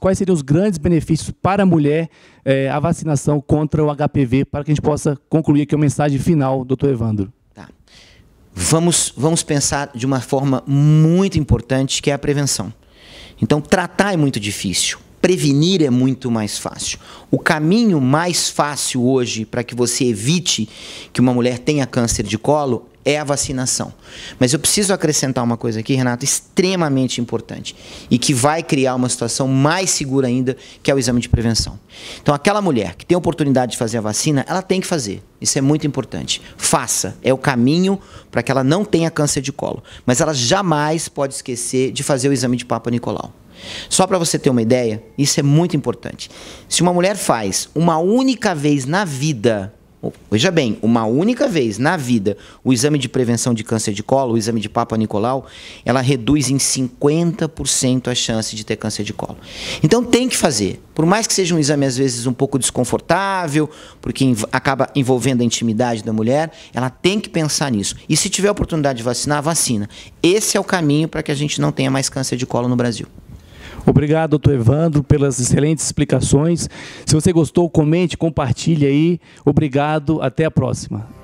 quais seriam os grandes benefícios para a mulher é, a vacinação contra o HPV, para que a gente possa concluir aqui a mensagem final, doutor Evandro. Tá. Vamos, vamos pensar de uma forma muito importante, que é a prevenção. Então, tratar é muito difícil prevenir é muito mais fácil. O caminho mais fácil hoje para que você evite que uma mulher tenha câncer de colo é a vacinação. Mas eu preciso acrescentar uma coisa aqui, Renato, extremamente importante e que vai criar uma situação mais segura ainda, que é o exame de prevenção. Então, aquela mulher que tem a oportunidade de fazer a vacina, ela tem que fazer. Isso é muito importante. Faça, é o caminho para que ela não tenha câncer de colo, mas ela jamais pode esquecer de fazer o exame de Papa Nicolau. Só para você ter uma ideia, isso é muito importante. Se uma mulher faz uma única vez na vida, veja bem, uma única vez na vida, o exame de prevenção de câncer de colo, o exame de Papa Nicolau, ela reduz em 50% a chance de ter câncer de colo. Então tem que fazer. Por mais que seja um exame às vezes um pouco desconfortável, porque env acaba envolvendo a intimidade da mulher, ela tem que pensar nisso. E se tiver oportunidade de vacinar, vacina. Esse é o caminho para que a gente não tenha mais câncer de colo no Brasil. Obrigado, doutor Evandro, pelas excelentes explicações. Se você gostou, comente, compartilhe aí. Obrigado, até a próxima.